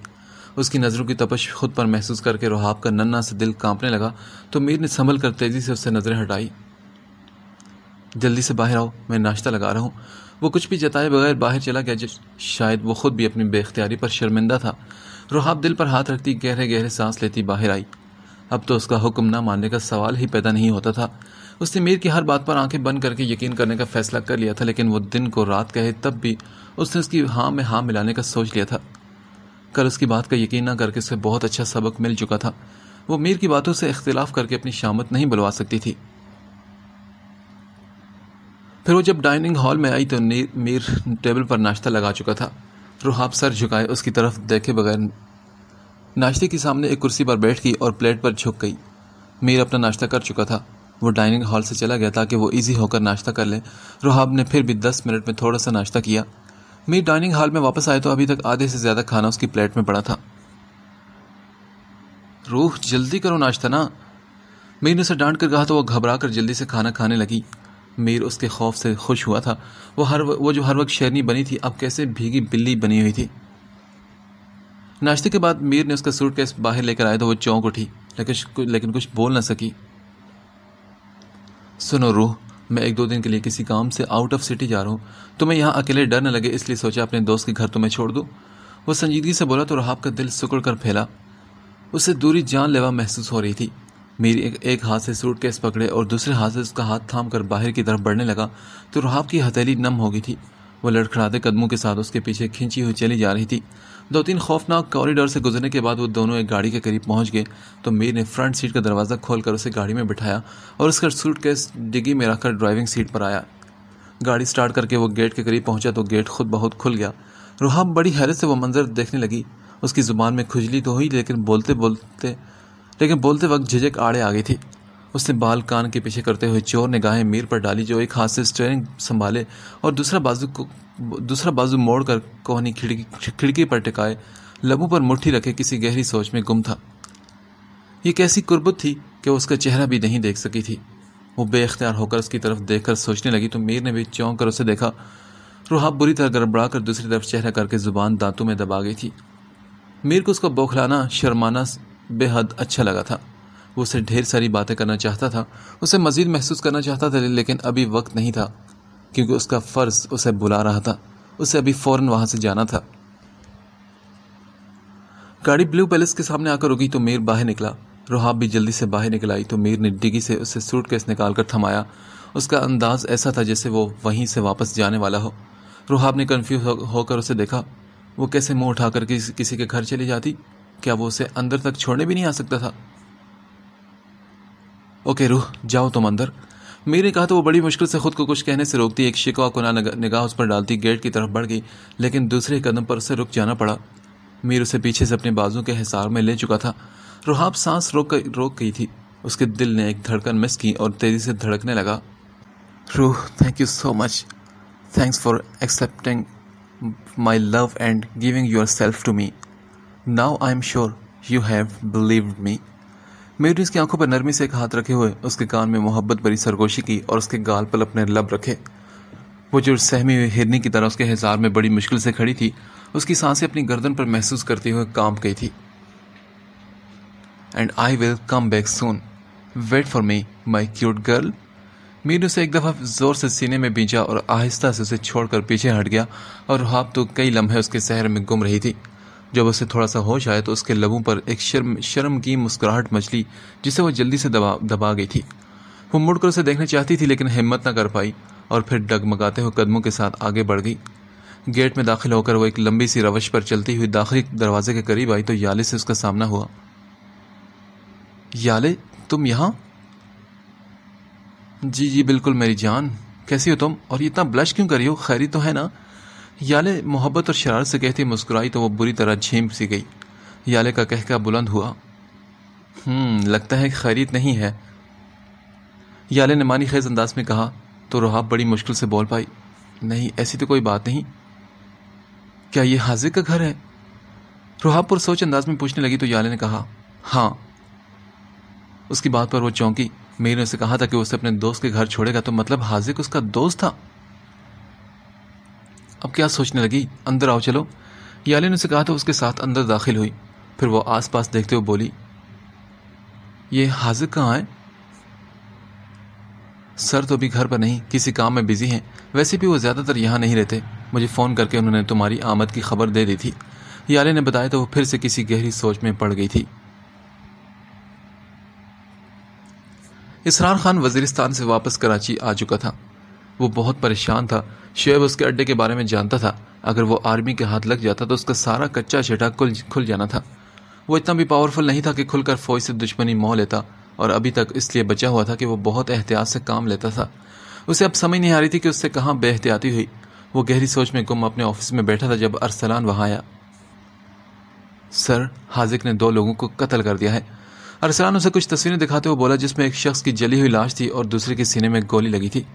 उसकी नज़रों की तपश खुद पर महसूस करके रोहाब का नन्ना से दिल कांपने लगा तो मीर ने संभल कर तेज़ी से उससे नज़रें हटाई जल्दी से बाहर आओ मैं नाश्ता लगा रहा हूँ वो कुछ भी जताए बगैर बाहर चला गया शायद वो खुद भी अपनी बेख्तियारी पर शर्मिंदा था रोहाब दिल पर हाथ रखती गहरे गहरे सांस लेती बाहर आई अब तो उसका हुक्म ना मानने का सवाल ही पैदा नहीं होता था उसने मीर की हर बात पर आंखें बंद करके यकीन करने का फैसला कर लिया था लेकिन वो दिन को रात कहे तब भी उसने उसकी हाँ में हाँ मिलाने का सोच लिया था कल उसकी बात का यकीन न करके उसे बहुत अच्छा सबक मिल चुका था वो मीर की बातों से इख्तलाफ करके अपनी शामत नहीं बुलवा सकती थी फिर वो जब डाइनिंग हॉल में आई तो मीर टेबल पर नाश्ता लगा चुका था रुहाब सर झुकाए उसकी तरफ देखे बगैर नाश्ते के सामने एक कुर्सी पर बैठ गई और प्लेट पर झुक गई मीर अपना नाश्ता कर चुका था वो डाइनिंग हॉल से चला गया ताकि वो इजी होकर नाश्ता कर ले रुहाब ने फिर भी दस मिनट में थोड़ा सा नाश्ता किया मीर डाइनिंग हॉल में वापस आए तो अभी तक आधे से ज़्यादा खाना उसकी प्लेट में पड़ा था रूह जल्दी करो नाश्ता ना मीर ने उसे डांट कर कहा तो वो घबरा कर जल्दी से खाना खाने लगी मीर उसके खौफ से खुश हुआ था वो हर वो जो हर वक्त शेरनी बनी थी अब कैसे भीगी बिल्ली बनी हुई थी नाश्ते के बाद मीर ने उसका सूटकेस बाहर लेकर आया तो वो चौंक उठी लेकिन लेकिन कुछ बोल ना सकी सुनो रूह मैं एक दो दिन के लिए किसी काम से आउट ऑफ सिटी जा रहा हूँ तुम्हें तो यहाँ अकेले डर न लगे इसलिए सोचा अपने दोस्त के घर तुम्हें तो छोड़ दूँ वो संजीदगी से बोला तो रहाब का दिल सुकड़ कर फैला उससे दूरी जानलेवा महसूस हो रही थी मेरी एक, एक हाथ से सूट केस पकड़े और दूसरे हाथ से उसका हाथ थाम कर बाहर की तरफ बढ़ने लगा तो रहाब की हथेली नम हो गई थी वह लड़खड़ाते कदमों के साथ उसके पीछे खींची हुई चली जा रही थी दो तीन खौफनाक कॉरिडोर से गुजरने के बाद वो दोनों एक गाड़ी के करीब पहुंच गए तो मीर ने फ्रंट सीट का दरवाज़ा खोलकर उसे गाड़ी में बिठाया और उसका सूट केस डिग्गी में रखकर ड्राइविंग सीट पर आया गाड़ी स्टार्ट करके वो गेट के करीब पहुंचा तो गेट खुद बहुत खुल गया रुहाब बड़ी हैरत से वो मंजर देखने लगी उसकी ज़ुबान में खुजली तो हुई लेकिन बोलते बोलते लेकिन बोलते वक्त झिझक आड़े आ गई थी उसने बाल कान के पीछे करते हुए चोर निगाहें मीर पर डाली जो एक हाथ से स्टेयरिंग संभाले और दूसरा बाजू को दूसरा बाजू मोड़ कर कोहनी खिड़की खिड़की पर टिकाए लबों पर मुट्ठी रखे किसी गहरी सोच में गुम था ये कैसी कुर्बत थी कि वो उसका चेहरा भी नहीं देख सकी थी वो बेख्तियार होकर उसकी तरफ देखकर सोचने लगी तो मीर ने भी चौंक कर उसे देखा रूहा बुरी तरह गड़बड़ा कर दूसरी तरफ चेहरा करके जुबान दांतों में दबा गई थी मीर को उसका बौखलाना शर्माना बेहद अच्छा लगा था वो उसे ढेर सारी बातें करना चाहता था उसे मज़ीद महसूस करना चाहता था लेकिन अभी वक्त नहीं था क्योंकि उसका फ़र्ज़ उसे बुला रहा था उसे अभी फ़ौर वहाँ से जाना था गाड़ी ब्लू पैलेस के सामने आकर रुकी तो मीर बाहर निकला रुहाब भी जल्दी से बाहर निकल आई तो मीर ने डिगी से उसे सूट केस निकाल कर थमाया उसका अंदाज ऐसा था जैसे वो वहीं से वापस जाने वाला हो रुहाब ने कन्फ्यूज होकर उसे देखा वो कैसे मुंह उठाकर किसी के घर चली जाती क्या वो उसे अंदर तक छोड़ने भी नहीं आ सकता था ओके रूह जाओ तुम अंदर मेरे कहा तो वो बड़ी मुश्किल से खुद को कुछ कहने से रोकती एक शिकवा को निगाह उस पर डालती गेट की तरफ बढ़ गई लेकिन दूसरे कदम पर उसे रुक जाना पड़ा मीर उसे पीछे से अपने बाजू के हिसार में ले चुका था रुहाब सांस रोक रोक गई थी उसके दिल ने एक धड़कन मिस की और तेज़ी से धड़कने लगा Rooh thank you so much thanks for accepting my love and giving yourself to me now I am sure you have believe me मेरी उसकी आंखों पर नरमी से एक हाथ रखे हुए उसके कान में मोहब्बत भरी सरगोशी की और उसके गाल पर अपने लब रखे वो जो सहमी हुई हिरनी की तरह उसके हिसार में बड़ी मुश्किल से खड़ी थी उसकी सांसें अपनी गर्दन पर महसूस करते हुए कांप गई थी and I will come back soon wait for me my cute girl Meenu से एक दफ़ा ज़ोर से सीने में बींचा और आहिस्ता से उसे छोड़कर पीछे हट गया और हाफ तो कई लम्हे उसके शहर में गुम रही थी जब उसे थोड़ा सा होश आया तो उसके लबों पर एक शर्म शर्म की मुस्कुराहट मचली जिसे वह जल्दी से दबा दबा गई थी वो मुड़कर उसे देखना चाहती थी लेकिन हिम्मत न कर पाई और फिर डगमगाते हुए कदमों के साथ आगे बढ़ गई गेट में दाखिल होकर वो एक लंबी सी रवश पर चलती हुई दाखिली दरवाजे के करीब आई तो याले से उसका सामना हुआ याले तुम यहां जी जी बिल्कुल मेरी जान कैसी हो तुम और इतना ब्लश क्यों करी हो खैरी तो है ना याले मोहब्बत और शरारत से कहती मुस्कुराई तो वो बुरी तरह झेम सी गई याले का कहका बुलंद हुआ हम्म, लगता है खैरियत नहीं है याले ने मानी खेज अंदाज में कहा तो रोहाब बड़ी मुश्किल से बोल पाई नहीं ऐसी तो कोई बात नहीं क्या ये हाजिर का घर है रोहाब पर सोच अंदाज में पूछने लगी तो याले ने कहा हाँ उसकी बात पर वो चौंकी मेरी ने उसे कहा था कि उसे अपने दोस्त के घर छोड़ेगा तो मतलब हाजिर उसका दोस्त था अब क्या सोचने लगी अंदर आओ चलो याली ने उसे कहा था उसके साथ अंदर दाखिल हुई फिर वो आसपास देखते हुए बोली ये हाजिर कहाँ है सर तो अभी घर पर नहीं किसी काम में बिजी हैं वैसे भी वो ज़्यादातर यहाँ नहीं रहते मुझे फ़ोन करके उन्होंने तुम्हारी आमद की खबर दे दी थी याले ने बताया तो वो फिर से किसी गहरी सोच में पड़ गई थी इसरार खान वजीरिस्तान से वापस कराची आ चुका था वो बहुत परेशान था शुएब उसके अड्डे के बारे में जानता था अगर वो आर्मी के हाथ लग जाता तो उसका सारा कच्चा छिटा खुल खुल जाना था वो इतना भी पावरफुल नहीं था कि खुलकर फौज से दुश्मनी मोह लेता और अभी तक इसलिए बचा हुआ था कि वो बहुत एहतियात से काम लेता था उसे अब समझ नहीं आ रही थी कि उससे कहाँ बेहतियाती हुई वो गहरी सोच में गुम अपने ऑफिस में बैठा था जब अरसलान वहाँ आया सर हाजिक ने दो लोगों को कत्ल कर दिया है अरसलान उसे कुछ तस्वीरें दिखाते हुए बोला जिसमें एक शख्स की जली हुई लाश थी और दूसरे के सीने में गोली लगी थी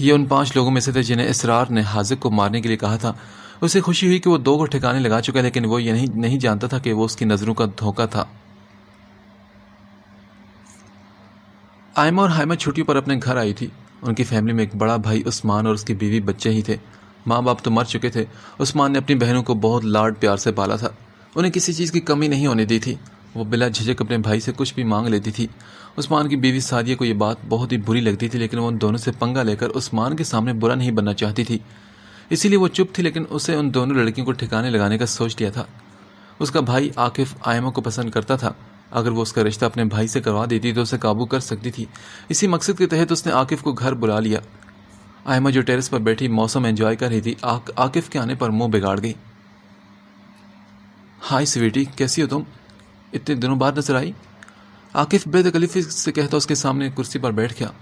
ये उन पांच लोगों में से थे जिन्हें इसरार ने हाजिब को मारने के लिए कहा था उसे खुशी हुई कि वो दो को ठिकाने लगा चुका लेकिन वो ये नहीं नहीं जानता था कि वो उसकी नज़रों का धोखा था आयमा और हायमा छुट्टियों पर अपने घर आई थी उनकी फैमिली में एक बड़ा भाई उस्मान और उसकी बीवी बच्चे ही थे माँ बाप तो मर चुके थे उस्मान ने अपनी बहनों को बहुत लाड प्यार से पाला था उन्हें किसी चीज़ की कमी नहीं होने दी थी वो बिला झिझक अपने भाई से कुछ भी मांग लेती थी उस्मान की बीवी सादिया को यह बात बहुत ही बुरी लगती थी लेकिन वो उन दोनों से पंगा लेकर उस्मान के सामने बुरा नहीं बनना चाहती थी इसीलिए वो चुप थी लेकिन उसे उन दोनों लड़कियों को ठिकाने लगाने का सोच लिया था उसका भाई आकिफ आयमा को पसंद करता था अगर वो उसका रिश्ता अपने भाई से करवा देती तो उसे काबू कर सकती थी इसी मकसद के तहत उसने आकिफ को घर बुला लिया आयमा जो टेरिस पर बैठी मौसम एंजॉय कर रही थी आ, आकिफ के आने पर मुंह बिगाड़ गई हाय स्वीटी कैसी हो तुम इतने दिनों बाद नजर आई आकिफ बेतकलीफी से कहता उसके सामने कुर्सी पर बैठ गया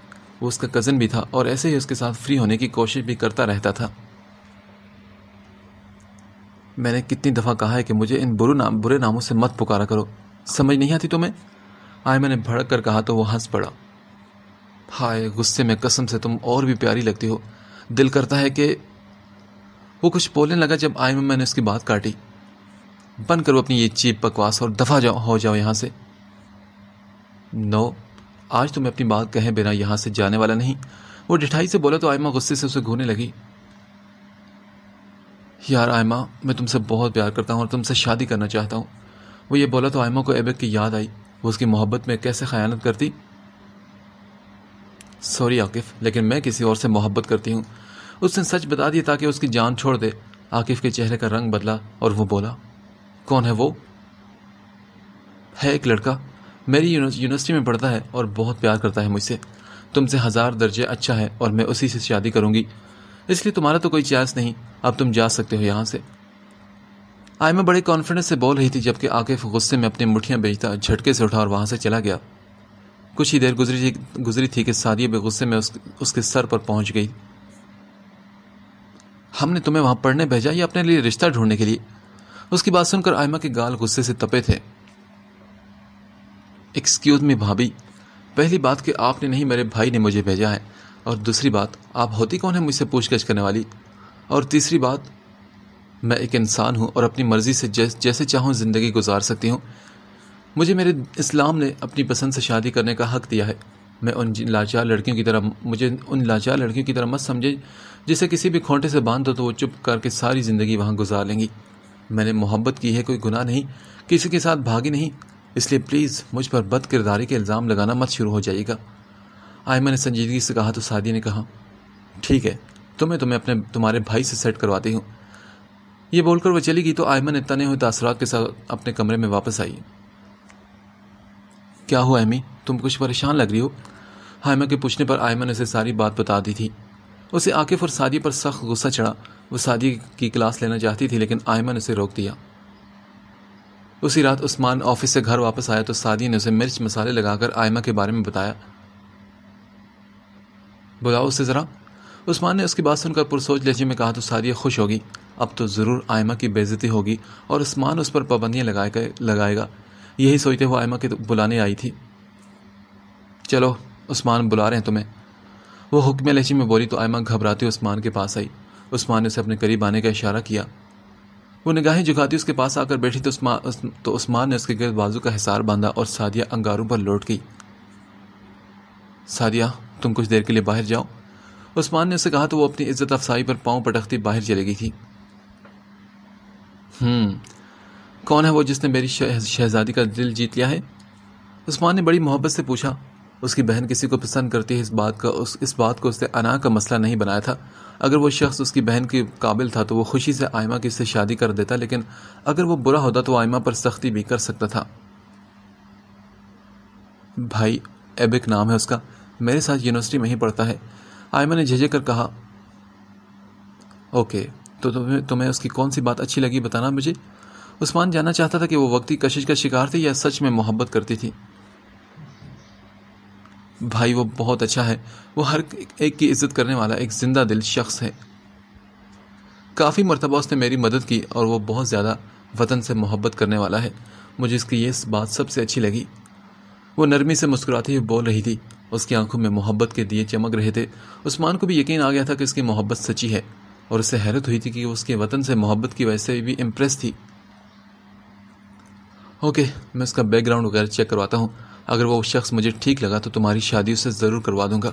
वो उसका कज़न भी था और ऐसे ही उसके साथ फ्री होने की कोशिश भी करता रहता था मैंने कितनी दफ़ा कहा है कि मुझे इन बुरु नाम बुरे नामों से मत पुकारा करो समझ नहीं आती तुम्हें आए मैंने भड़क कर कहा तो वो हंस पड़ा हाय गुस्से में कसम से तुम और भी प्यारी लगती हो दिल करता है कि वो कुछ बोलने लगा जब आए में मैंने उसकी बात काटी बंद करो अपनी ये चीप बकवास और दफा जाओ हो जाओ यहाँ से नो आज तुम्हें तो अपनी बात कहे बिना यहाँ से जाने वाला नहीं वो डिठाई से बोला तो आयमा गुस्से से उसे घूरने लगी यार आयमा मैं तुमसे बहुत प्यार करता हूँ और तुमसे शादी करना चाहता हूँ वो ये बोला तो आयमा को एबक की याद आई वो उसकी मोहब्बत में कैसे खयानत करती सॉरी आकिफ लेकिन मैं किसी और से मोहब्बत करती हूँ उसने सच बता दिया ताकि उसकी जान छोड़ दे आकिफ के चेहरे का रंग बदला और वो बोला कौन है वो है एक लड़का मेरी यूनिवर्सिटी में पढ़ता है और बहुत प्यार करता है मुझसे तुमसे हज़ार दर्जे अच्छा है और मैं उसी से शादी करूंगी इसलिए तुम्हारा तो कोई चांस नहीं अब तुम जा सकते हो यहाँ से आयमा बड़े कॉन्फिडेंस से बोल रही थी जबकि आकिफ गुस्से में अपनी मुठियाँ बेचता झटके से उठा और वहाँ से चला गया कुछ ही देर गुजरी थी गुजरी थी कि सादिया भी गुस्से में उस, उसके सर पर पहुंच गई हमने तुम्हें वहां पढ़ने भेजा या अपने लिए रिश्ता ढूंढने के लिए उसकी बात सुनकर आयमा के गाल गुस्से से तपे थे एक्सक्यूज मी भाभी पहली बात कि आपने नहीं मेरे भाई ने मुझे भेजा है और दूसरी बात आप होती कौन है मुझसे पूछगछ करने वाली और तीसरी बात मैं एक इंसान हूँ और अपनी मर्ज़ी से जैस, जैसे चाहूँ ज़िंदगी गुजार सकती हूँ मुझे मेरे इस्लाम ने अपनी पसंद से शादी करने का हक़ दिया है मैं उन लाचार लड़कियों की तरह मुझे उन लाचार लड़कियों की तरह मत समझे जिसे किसी भी खोटे से बांध दो तो वो चुप करके सारी ज़िंदगी वहाँ गुजार लेंगी मैंने मोहब्बत की है कोई गुनाह नहीं किसी के साथ भागी नहीं इसलिए प्लीज़ मुझ पर बद किरदारी इल्ज़ाम लगाना मत शुरू हो जाइएगा आयमा ने संजीदगी से कहा तो सादी ने कहा ठीक है तो मैं तुम्हें अपने तुम्हारे भाई से सेट करवाती हूँ ये बोलकर वह चली गई तो आयमन ने तने हुए तासरात के साथ अपने कमरे में वापस आई क्या हुआ एमी तुम कुछ परेशान लग रही हो हायमा के पूछने पर आयमन ने उसे सारी बात बता दी थी उसे आकिफ और सादी पर सख्त गुस्सा चढ़ा वो सादी की क्लास लेना चाहती थी लेकिन आयमा ने उसे रोक दिया उसी रात उस्मान ऑफिस से घर वापस आया तो सादी ने उसे मिर्च मसाले लगाकर आयमा के बारे में बताया बुलाओ उसे ज़रा उस्मान ने उसकी बात सुनकर पुरसोच लहजे में कहा तो सादी खुश होगी अब तो ज़रूर आयमा की बेजती होगी और उस्मान उस पर पाबंदियां लगाए लगाएगा यही सोचते हुए आयमा के बुलाने आई थी चलो उस्मान बुला रहे हैं तुम्हें वो हुक्म लहजे में बोली तो आयमा घबराते उस्मान के पास आई उस्मान ने उसे अपने करीब आने का इशारा किया वो निगाहें जुगाती उसके पास आकर बैठी तो उस्मान तो उस्मान ने उसके गिर बाजू का हिसार बांधा और सादिया अंगारों पर लौट गई सादिया तुम कुछ देर के लिए बाहर जाओ उस्मान ने उसे कहा तो वो अपनी इज्जत अफसाई पर पाँव पटकती बाहर चली गई थी हम्म, कौन है वो जिसने मेरी शहजादी का दिल जीत लिया है उस्मान ने बड़ी मोहब्बत से पूछा उसकी बहन किसी को पसंद करती है इस बात का उस इस बात को उसने अना का मसला नहीं बनाया था अगर वो शख्स उसकी बहन के काबिल था तो वो खुशी से आयमा की इससे शादी कर देता लेकिन अगर वो बुरा होता तो आयमा पर सख्ती भी कर सकता था भाई एबिक नाम है उसका मेरे साथ यूनिवर्सिटी में ही पढ़ता है आयमा ने झेझे कर कहा ओके तो तुम्हें तुम्हें उसकी कौन सी बात अच्छी लगी बताना मुझे उस्मान जानना चाहता था कि वो वक्ती कशिश का शिकार थी या सच में मोहब्बत करती थी भाई वो बहुत अच्छा है वो हर एक की इज्जत करने वाला एक जिंदा दिल शख्स है काफ़ी मरतबा उसने मेरी मदद की और वो बहुत ज़्यादा वतन से मोहब्बत करने वाला है मुझे इसकी ये बात सबसे अच्छी लगी वो नरमी से मुस्कुराते हुए बोल रही थी उसकी आंखों में मोहब्बत के दिए चमक रहे थे उस्मान को भी यकीन आ गया था कि उसकी मोहब्बत सच्ची है और उससे हैरत हुई थी कि वो उसके वतन से मोहब्बत की वजह से भी इम्प्रेस थी ओके मैं उसका बैकग्राउंड वगैरह चेक करवाता हूँ अगर वो शख्स मुझे ठीक लगा तो तुम्हारी शादी उसे ज़रूर करवा दूंगा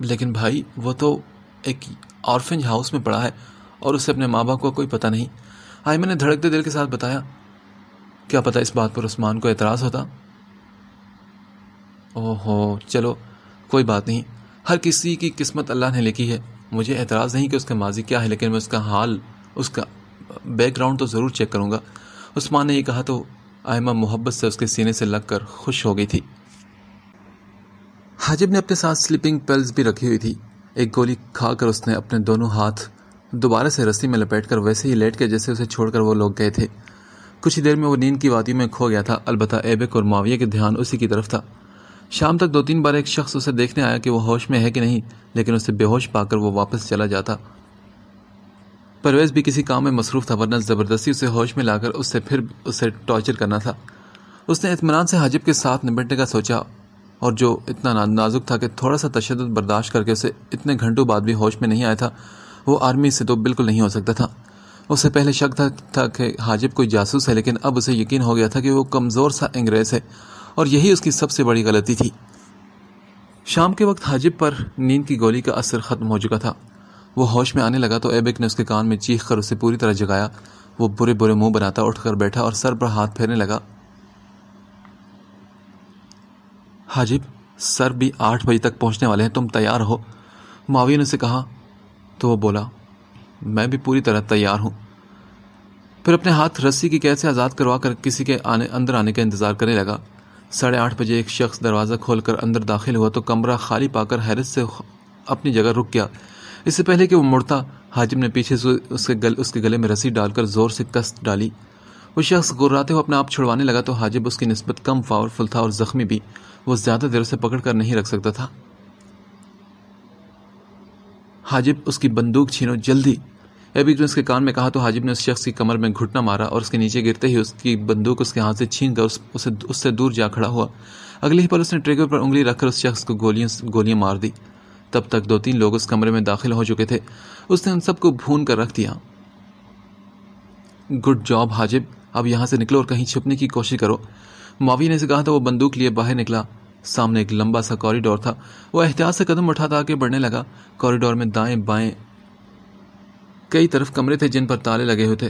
लेकिन भाई वो तो एक ऑर्फेंज हाउस में पड़ा है और उसे अपने माँ बाप को कोई पता नहीं आई मैंने धड़कते दिल के साथ बताया क्या पता इस बात पर उस्मान को एतराज़ होता ओहो चलो कोई बात नहीं हर किसी की किस्मत अल्लाह ने लिखी है मुझे एतराज़ नहीं कि उसका माजी क्या है लेकिन मैं उसका हाल उसका बैकग्राउंड तो ज़रूर चेक करूँगा उस्मान ने ये कहा तो आयमा मोहब्बत से उसके सीने से लग कर खुश हो गई थी हाजिब ने अपने साथ स्लीपिंग पेल्स भी रखी हुई थी एक गोली खाकर उसने अपने दोनों हाथ दोबारा से रस्सी में लपेट कर वैसे ही लेट के जैसे उसे छोड़कर वो लोग गए थे कुछ ही देर में वो नींद की वादियों में खो गया था अलबत् एबेक और माविया के ध्यान उसी की तरफ था शाम तक दो तीन बार एक शख्स उसे देखने आया कि वो होश में है कि नहीं लेकिन उसे बेहोश पाकर वो वापस चला जाता परवेज भी किसी काम में मसरूफ़ था वरना ज़बरदस्ती उसे होश में लाकर उससे फिर उसे टॉर्चर करना था उसने इतमान से हाजिब के साथ निपटने का सोचा और जो इतना नाजुक था कि थोड़ा सा तशद बर्दाश्त करके उसे इतने घंटों बाद भी होश में नहीं आया था वो आर्मी से तो बिल्कुल नहीं हो सकता था उससे पहले शक था, था कि हाजिब कोई जासूस है लेकिन अब उसे यकीन हो गया था कि वो कमज़ोर सा अंग्रेज़ है और यही उसकी सबसे बड़ी गलती थी शाम के वक्त हाजिब पर नींद की गोली का असर ख़त्म हो चुका था वो होश में आने लगा तो एबिक ने उसके कान में चीख कर उसे पूरी तरह जगाया वो बुरे बुरे मुंह बनाता उठकर बैठा और सर पर हाथ फेरने लगा हाजिब सर भी आठ बजे तक पहुंचने वाले हैं तुम तैयार हो माविया ने उसे कहा तो वो बोला मैं भी पूरी तरह तैयार हूँ फिर अपने हाथ रस्सी की कैद से आज़ाद करवा कर किसी के आने अंदर आने का इंतज़ार करने लगा साढ़े आठ बजे एक शख्स दरवाज़ा खोलकर अंदर दाखिल हुआ तो कमरा खाली पाकर हैरत से अपनी जगह रुक गया इससे पहले कि वो मुड़ता हाजिम ने पीछे से उसके गल उसके गले में रस्सी डालकर जोर से कस डाली वो शख्स गुर्राते हुए अपने आप छुड़वाने लगा तो हाजिब उसकी नस्बत कम पावरफुल था और ज़ख्मी भी वो ज़्यादा देर से पकड़ कर नहीं रख सकता था हाजिब उसकी बंदूक छीनो जल्दी एबिक ने उसके कान में कहा तो हाजिब ने उस शख्स की कमर में घुटना मारा और उसके नीचे गिरते ही उसकी बंदूक उसके हाथ से छीन कर उससे दूर जा खड़ा हुआ अगले ही पल उसने ट्रिगर पर उंगली रखकर उस शख्स को गोलियां गोलियां मार दी तब तक दो तीन लोग उस कमरे में दाखिल हो चुके थे उसने उन सबको भून कर रख दिया गुड जॉब हाजिब अब यहां से निकलो और कहीं छिपने की कोशिश करो मावी ने कहा था वो बंदूक लिए बाहर निकला सामने एक लंबा सा कॉरिडोर था वह एहतियात से कदम उठाता आगे बढ़ने लगा कॉरिडोर में दाएं बाएं कई तरफ कमरे थे जिन पर ताले लगे हुए थे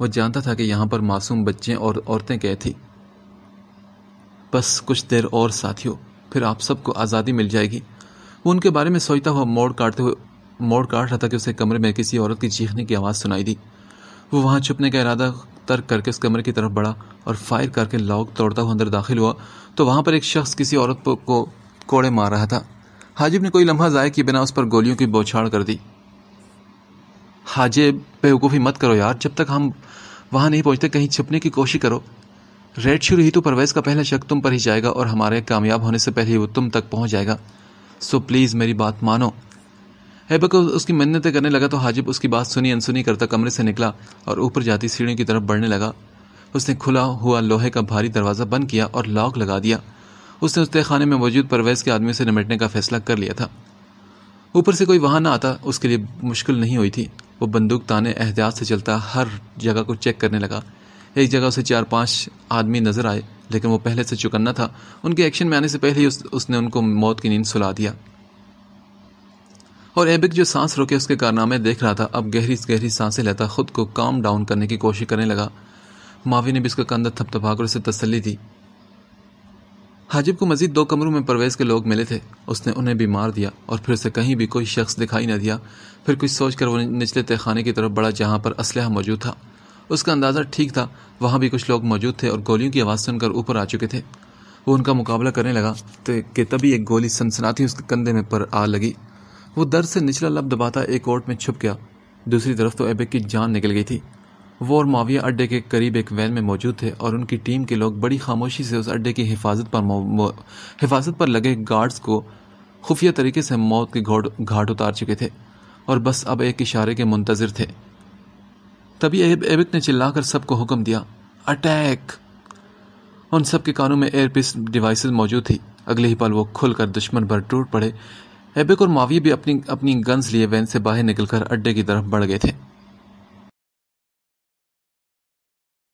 वह जानता था कि यहां पर मासूम बच्चे और औरतें कैद थी बस कुछ देर और साथियों फिर आप सबको आज़ादी मिल जाएगी वो उनके बारे में सोचता हुआ मोड़ काटते हुए मोड़ काट रहा था कि उसे कमरे में किसी औरत की चीखने की आवाज़ सुनाई दी वो वहाँ छुपने का इरादा तर्क करके उस कमरे की तरफ बढ़ा और फायर करके लॉक तोड़ता हुआ अंदर दाखिल हुआ तो वहाँ पर एक शख्स किसी औरत को कोड़े मार रहा था हाजिब ने कोई लम्हा ज़ाय किए बिना उस पर गोलियों की बौछाड़ कर दी हाजिब बेवकूफ़ी मत करो यार जब तक हम वहाँ नहीं पहुँचते कहीं छुपने की कोशिश करो रेड शुरू ही तो परवेज़ का पहला शक तुम पर ही जाएगा और हमारे कामयाब होने से पहले वो तुम तक पहुँच जाएगा सो प्लीज़ मेरी बात मानो हैबक उसकी मन्नतें करने लगा तो हाजिब उसकी बात सुनी अनसुनी करता कमरे से निकला और ऊपर जाती सीढ़ियों की तरफ बढ़ने लगा उसने खुला हुआ लोहे का भारी दरवाज़ा बंद किया और लॉक लगा दिया उसने उस तहखाने में मौजूद परवेज के आदमी से निमटने का फैसला कर लिया था ऊपर से कोई वहां ना आता उसके लिए मुश्किल नहीं हुई थी वो बंदूक ताने एहतियात से चलता हर जगह को चेक करने लगा एक जगह उसे चार पांच आदमी नजर आए लेकिन वो पहले से चुकन्ना था उनके एक्शन में आने से पहले ही उस, उसने उनको मौत की नींद सुला दिया और एबिक जो सांस रोके उसके कारनामे देख रहा था अब गहरी गहरी सांसें लेता खुद को काम डाउन करने की कोशिश करने लगा मावी ने भी उसका कंधा थपथपाकर उसे तसली दी हाजिब को मजीद दो कमरों में परवेज के लोग मिले थे उसने उन्हें भी मार दिया और फिर उसे कहीं भी कोई शख्स दिखाई न दिया फिर कुछ सोचकर वो निचले तहखाने की तरफ बड़ा जहां पर असलह मौजूद था उसका अंदाज़ा ठीक था वहाँ भी कुछ लोग मौजूद थे और गोलियों की आवाज़ सुनकर ऊपर आ चुके थे वो उनका मुकाबला करने लगा तो कि तभी एक गोली सनसनाती उसके कंधे में पर आ लगी वो दर्द से निचला लब दबाता एक ओट में छुप गया दूसरी तरफ तो एबेक की जान निकल गई थी वो और माविया अड्डे के करीब एक वैन में मौजूद थे और उनकी टीम के लोग बड़ी खामोशी से उस अड्डे की हिफाजत पर हिफाजत पर लगे गार्ड्स को खुफिया तरीके से मौत के घोट घाट उतार चुके थे और बस अब एक इशारे के मुंतजर थे तभी एब एबिक ने चिल्लाकर सबको हुक्म दिया अटैक उन सब के कानों में पिस डिवाइस मौजूद थी अगले ही पल वो खुलकर दुश्मन पर टूट पड़े एबिक और माविया भी अपनी अपनी गन्स लिए वैन से बाहर निकलकर अड्डे की तरफ बढ़ गए थे